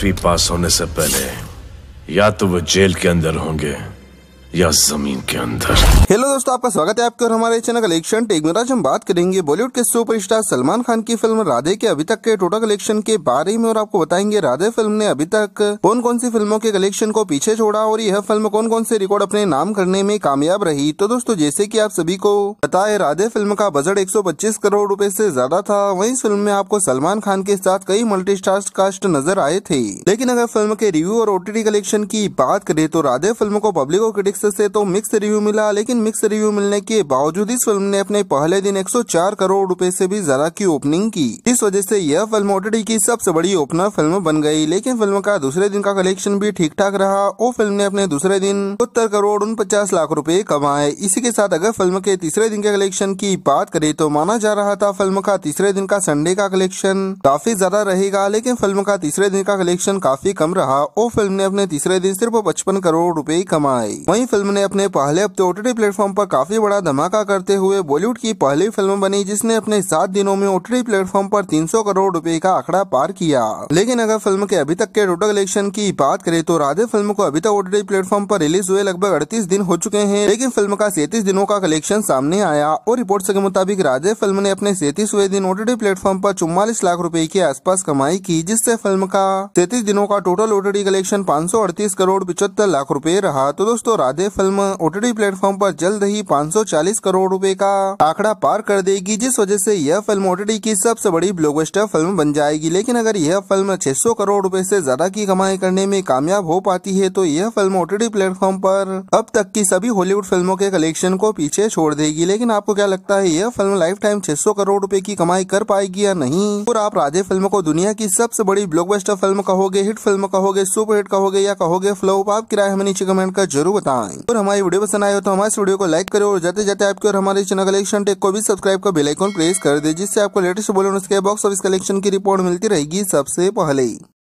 दसवीं पास होने से पहले या तो वो जेल के अंदर होंगे या जमीन के अंदर हेलो दोस्तों आपका स्वागत है आपके और हमारे चैनल कलेक्शन टेक में तो आज हम बात करेंगे बॉलीवुड के सुपरस्टार सलमान खान की फिल्म राधे के अभी तक के टोटल कलेक्शन के बारे में और आपको बताएंगे राधे फिल्म ने अभी तक कौन कौन सी फिल्मों के कलेक्शन को पीछे छोड़ा और यह फिल्म कौन कौन से रिकॉर्ड अपने नाम करने में कामयाब रही तो दोस्तों जैसे की आप सभी को पता है राधे फिल्म का बजट एक करोड़ रूपए ऐसी ज्यादा था वही फिल्म में आपको सलमान खान के साथ कई मल्टी कास्ट नजर आए थे लेकिन अगर फिल्म के रिव्यू और ओटीटी कलेक्शन की बात करे तो राधे फिल्म को पब्लिक और क्रिटिक्स क्रिटिक्स से तो मिक्स रिव्यू मिला लेकिन मिक्स रिव्यू मिलने के बावजूद इस फिल्म ने अपने पहले दिन 104 करोड़ रुपए से भी ज्यादा की ओपनिंग की इस वजह से यह फिल्म ओटीटी की सबसे बड़ी ओपनर फिल्म बन गई लेकिन फिल्म का दूसरे दिन का कलेक्शन भी ठीक ठाक रहा और फिल्म ने अपने दूसरे दिन सत्तर करोड़ उनपचास लाख रूपए कमाए इसी के साथ अगर फिल्म के तीसरे दिन के कलेक्शन की बात करे तो माना जा रहा था फिल्म का तीसरे दिन का संडे का कलेक्शन काफी ज्यादा रहेगा लेकिन फिल्म का तीसरे दिन का कलेक्शन काफी कम रहा और फिल्म ने अपने तीसरे दिन सिर्फ पचपन करोड़ रूपए कमाए वही फिल्म ने अपने पहले हफ्ते ओटीटी प्लेटफॉर्म पर काफी बड़ा धमाका करते हुए बॉलीवुड की पहली फिल्म बनी जिसने अपने सात दिनों में ओटीटी प्लेटफॉर्म पर 300 करोड़ रुपए का आंकड़ा पार किया लेकिन अगर फिल्म के अभी तक के टोटल कलेक्शन की बात करें तो राधे फिल्म को अभी तक ओटीटी प्लेटफॉर्म पर रिलीज हुए लगभग अड़तीस दिन हो चुके हैं लेकिन फिल्म का सैतीस दिनों का कलेक्शन सामने आया और रिपोर्ट के मुताबिक राधे फिल्म ने अपने हुए दिन ओटीटी प्लेटफॉर्म पर चौवालीस लाख रूपए के आसपास कमाई की जिससे फिल्म का सैतीस दिनों का टोटल ओटीटी कलेक्शन पाँच करोड़ पिछहत्तर लाख रूपए रहा तो दोस्तों राधे दे फिल्म टी प्लेटफॉर्म पर जल्द ही 540 करोड़ रुपए का आंकड़ा पार कर देगी जिस वजह से यह फिल्म ओ की सबसे बड़ी ब्लॉकबस्टर फिल्म बन जाएगी लेकिन अगर यह फिल्म 600 करोड़ रुपए से ज्यादा की कमाई करने में कामयाब हो पाती है तो यह फिल्म टी प्लेटफॉर्म आरोप अब तक की सभी हॉलीवुड फिल्मों के कलेक्शन को पीछे छोड़ देगी लेकिन आपको क्या लगता है यह फिल्म लाइफ टाइम 600 करोड़ रूपए की कमाई कर पाएगी या नहीं और आप राजे फिल्म को दुनिया की सबसे बड़ी ब्लॉकबस्टर फिल्म कहोगे हिट फिल्म कहोगे हिट कहोगे या कहोगे फ्लोप आप किराए हमें नीचे कमेंट कर जरूर बताएं जाए और हमारी वीडियो पसंद आए हो तो हमारे वीडियो को लाइक करो और जाते जाते आपके और हमारे चैनल कलेक्शन टेक को भी सब्सक्राइब कर बेलाइकॉन प्रेस कर दे जिससे आपको लेटेस्ट बोले उसके बॉक्स ऑफिस कलेक्शन की रिपोर्ट मिलती रहेगी सबसे पहले